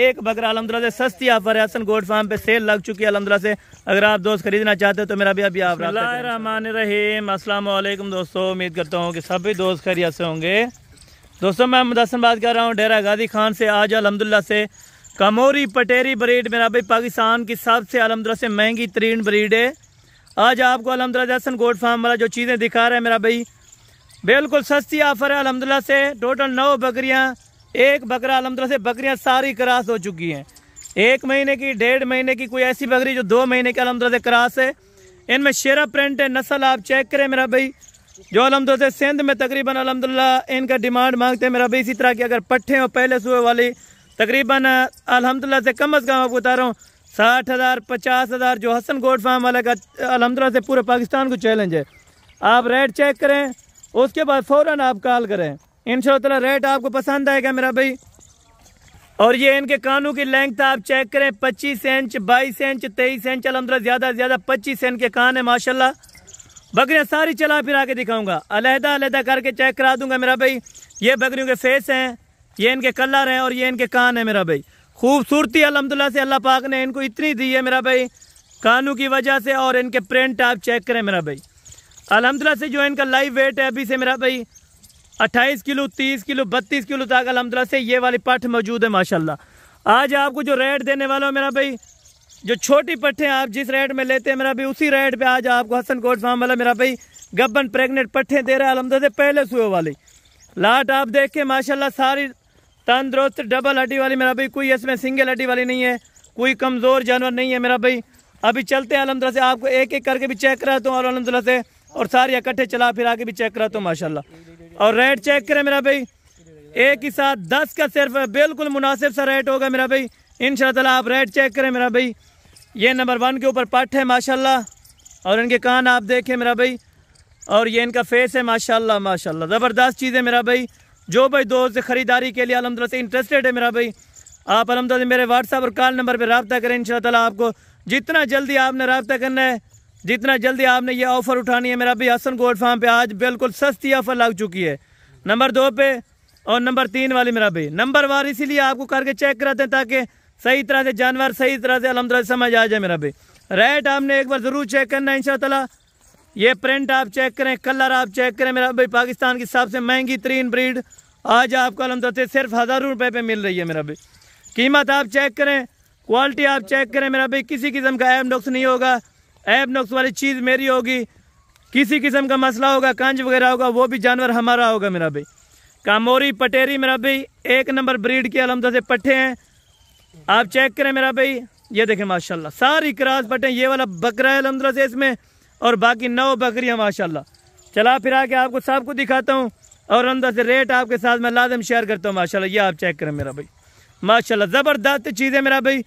एक बकरा अलहमदिल्ला से सस्ती ऑफर है हसन गोड फार्म पे सेल लग चुकी है अलहमदिल्ला से अगर आप दोस्त खरीदना चाहते हो तो मेरा भी अभी आप रहमान रहीम अस्सलाम वालेकुम दोस्तों उम्मीद करता हूँ कि सभी दोस्त खरीद से होंगे दोस्तों मैं मुदसन बात कर रहा हूँ डेरा गाजी खान से आज अलहमदिल्ला से कमोरी पटेरी ब्रीड मेरा भाई पाकिस्तान की सबसे अलहमदिल्ला से महंगी तरीन ब्रीड है आज आपको अलहमदिल्ला हसन गोड फार्म वाला जो चीज़ें दिखा रहा है मेरा भाई बिल्कुल सस्ती ऑफर है अलहमदिल्ला से टोटल नौ बकरियाँ एक बकरा अलहमदिल्ला से बकरियां सारी क्रास हो चुकी हैं एक महीने की डेढ़ महीने की कोई ऐसी बकरी जो दो महीने के अलहमदिल्ला से क्रास है इनमें शेरा प्रिंट है नस्ल आप चेक करें मेरा भाई जो अलहमद से सिंध में तकरीबन अलहमदिल्ला इनका डिमांड मांगते हैं मेरा भाई इसी तरह की अगर पट्ठे हो पहले सुबह वाली तकरीबन अलहमदिल्ला से कम अज़ कम आपको रहा हूँ साठ हज़ार पचास हज़ार जो हसन गोड फार्म वाले का अलहमदिल्ला से पूरे पाकिस्तान को चैलेंज है आप रेट चेक करें उसके बाद फ़ौर आप कॉल करें इन रेट आपको पसंद आएगा मेरा भाई और ये इनके कानों की लेंथ आप चेक करें 25 इंच 22 इंच 23 इंच अलहमदा ज़्यादा से ज़्यादा 25 इंच के कान है माशाल्लाह बकरियाँ सारी चला फिर के दिखाऊंगा अलहदा अलहदा करके चेक करा दूंगा मेरा भाई ये बकरियों के फेस हैं ये इनके कलर हैं और ये इनके कान है मेरा भाई खूबसूरती अलहमदिल्ला से अल्लाह पाक ने इनको इतनी दी है मेरा भाई कानों की वजह से और इनके प्रिंट आप चेक करें मेरा भाई अलहमदिल्ला से जो इनका लाइव वेट है अभी से मेरा भाई अट्ठाईस किलो तीस किलो बत्तीस किलो तक अलहमदिल्ला से ये वाली पट मौजूद है माशाल्लाह आज आपको जो रेट देने वाला हूँ मेरा भाई जो छोटी पट्ठे आप जिस रेट में लेते हैं मेरा भाई उसी रेट पे आज आपको हसन कोट फार्म वाला मेरा भाई गब्बन प्रेग्नेंट पट्टे दे रहा है अलहमद से पहले सुबह वाली लाट आप देख के माशाल्लाह सारी तंदुरुस्त डबल हड्डी वाली मेरा भाई कोई इसमें सिंगल हड्डी वाली नहीं है कोई कमज़ोर जानवर नहीं है मेरा भाई अभी चलते हैं अलहमदिल्ला से आपको एक एक करके भी चेक कराता हूँ और अलहमदिल्ला से और सारे इकट्ठे चला फिर के भी चेक कराता हूँ माशाला और रेट चेक करें मेरा भाई एक ही साथ दस का सिर्फ बिल्कुल मुनासिब सा रेट होगा मेरा भाई इन आप रेट चेक करें मेरा भाई ये नंबर वन के ऊपर पट है माशाल्लाह और इनके कान आप देखें मेरा भाई और ये इनका फेस है माशाल्लाह माशाल्लाह ज़बरदस्त चीज़ है मेरा भाई जो भाई दोस्त ख़रीदारी के लिए अलहमदिल्ला से इंटरेस्टेड है मेरा भाई आप अलहमदिल्ला मेरे व्हाट्सअप और कॉल नंबर पर रबता करें इन आपको जितना जल्दी आपने रबता करना है जितना जल्दी आपने ये ऑफ़र उठानी है मेरा भी हसन गोल्ड फार्म पे आज बिल्कुल सस्ती ऑफ़र लग चुकी है नंबर दो पे और नंबर तीन वाली मेरा भी नंबर वार इसीलिए आपको करके चेक कराते हैं ताकि सही तरह से जानवर सही तरह से अलहमद समझ आ जाए मेरा भी रेट आपने एक बार ज़रूर चेक करना है इन ये प्रिंट आप चेक करें कलर आप चेक करें मेरा भाई पाकिस्तान की सबसे महंगी तरीन ब्रीड आज आपको अलहमद से सिर्फ हज़ारों रुपये पे मिल रही है मेरा भाई कीमत आप चेक करें क्वालिटी आप चेक करें मेरा भाई किसी किस्म का एम डॉक्स नहीं होगा ऐब नुक्स वाली चीज़ मेरी होगी किसी किस्म का मसला होगा कंज वगैरह होगा वो भी जानवर हमारा होगा मेरा भाई कामोरी पटेरी मेरा भाई एक नंबर ब्रीड के अलहमदा से पट्टे हैं आप चेक करें मेरा भाई ये देखें माशाल्लाह सारी क्रास पट्टे ये वाला बकरा है अलमदा से इसमें और बाकी नौ बकरियाँ माशाल्लाह चला फिर आके आपको सब कुछ दिखाता हूँ और अलमदा से रेट आपके साथ मैं लाजम शेयर करता हूँ माशा ये आप चेक करें मेरा भाई माशा ज़बरदस्त चीज़ है मेरा भाई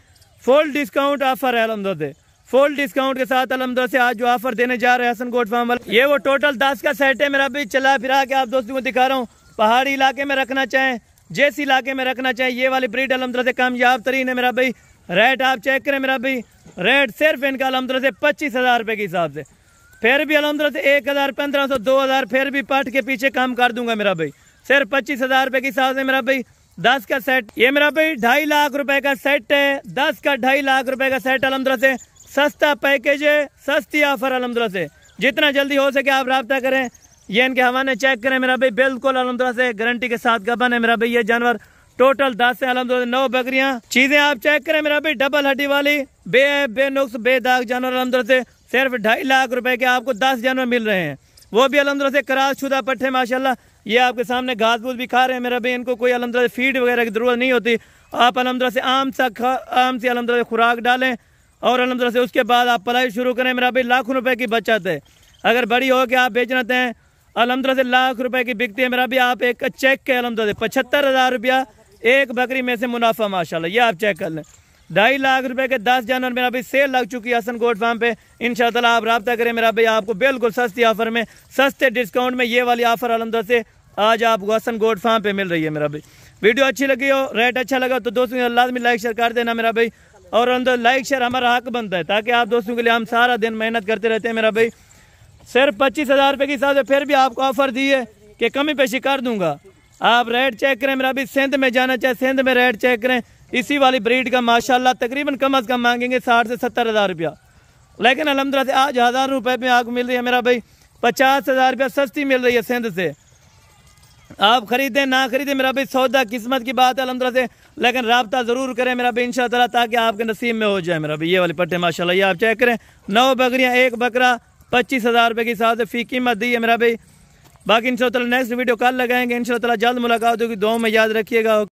फुल डिस्काउंट ऑफर है अलमदा से फुल डिस्काउंट के साथ अलहमदा से आज जो ऑफर देने जा रहे हैं हसन गोट फार्म ये वो टोटल दस का सेट है मेरा भी चला फिरा के आप दोस्तों को दिखा रहा हूँ पहाड़ी इलाके में रखना चाहें जैसे इलाके में रखना चाहें ये वाली ब्रिड अलमदरा से कामयाब तरीन है मेरा भाई रेट आप चेक करें मेरा भाई रेट सिर्फ इनका अलहमदा से पच्चीस हज़ार रुपये के हिसाब से फिर भी अलमदरा से एक हज़ार पंद्रह सौ दो हज़ार फिर भी पट के पीछे काम कर दूंगा मेरा भाई सिर्फ पच्चीस हज़ार रुपये के हिसाब से मेरा भाई दस का सेट ये मेरा भाई ढाई लाख रुपए का सेट है दस का ढाई लाख रुपए का सेट अलहमदा से सस्ता पैकेज है सस्ती ऑफर अलहमदिल्ला से जितना जल्दी हो सके आप रबता करें ये इनके हवाने चेक करें मेरा भाई बिल्कुल अलहमदिल्ला से गारंटी के साथ गबन है मेरा भाई ये जानवर टोटल दस है अलहमदिल्ला नौ बकरियाँ चीजें आप चेक करें मेरा भाई डबल हड्डी वाली बे बेनुक्स बेदाग जानवर अलहमदिल्ला से सिर्फ ढाई लाख रुपए के आपको दस जानवर मिल रहे हैं वो भी अलहमदिल्ला से कराज शुदा पट्टे माशा ये आपके सामने घास फूस भी खा रहे हैं मेरा भाई इनको कोई अलहमदिल्ला से फीड वगैरह की जरूरत नहीं होती आप अलहमदिल्ला से आम सा आम से खुराक डालें और अलहमदिल्ला से उसके बाद आप पलाई शुरू करें मेरा भाई लाखों रुपए की बचत है अगर बड़ी हो के आप बेचना चाहें अलहमदिल्ला से लाख रुपए की बिकती है मेरा भी आप एक चेक के अलहमदिल्ला से पचहत्तर हज़ार रुपया एक बकरी में से मुनाफा माशाल्लाह ये आप चेक कर लें ढाई लाख रुपए के दस जानवर मेरा भाई सेल लग चुकी है हसन गोट फार्म पर इन आप रबा करें मेरा भाई आपको बिल्कुल सस्ती ऑफर में सस्ते डिस्काउंट में ये वाली ऑफर अलहमदा से आज आपको हसन गोट फार्म पर मिल रही है मेरा भाई वीडियो अच्छी लगी हो रेट अच्छा लगा तो दोस्तों लाजमी लाइक शेयर कर देना मेरा भाई और अंदर लाइक शेयर हमारा हक बनता है ताकि आप दोस्तों के लिए हम सारा दिन मेहनत करते रहते हैं मेरा भाई सिर्फ पच्चीस हज़ार रुपये के हिसाब से फिर भी आपको ऑफर दी है कि कमी पेशी कर दूंगा आप रेट चेक करें मेरा भाई सिंध में जाना चाहे सिंध में रेट चेक करें इसी वाली ब्रीड का माशाला तकरीबन कम अज़ कम मांगेंगे साठ से सत्तर हज़ार रुपया लेकिन अलहमदिल्ला से आज हज़ार रुपये में आपको मिल रही है मेरा भाई पचास हज़ार रुपया सस्ती मिल रही है सिंध से आप खरीदें ना खरीदें मेरा भाई सौदा किस्मत की बात है अलहमदुल्ला से लेकिन रबता ज़रूर करें मेरा भाई इन शाला ताकि आपके नसीब में हो जाए मेरा भाई ये वाली पट्टे माशा ये आप चेक करें नौ बकरियाँ एक बकरा पच्चीस हज़ार रुपये के साथ फ़ी कीमत दी है मेरा भाई बाकी इन नेक्स्ट वीडियो कल लगाएंगे इन जल्द मुलाकात होगी दो में याद रखिएगा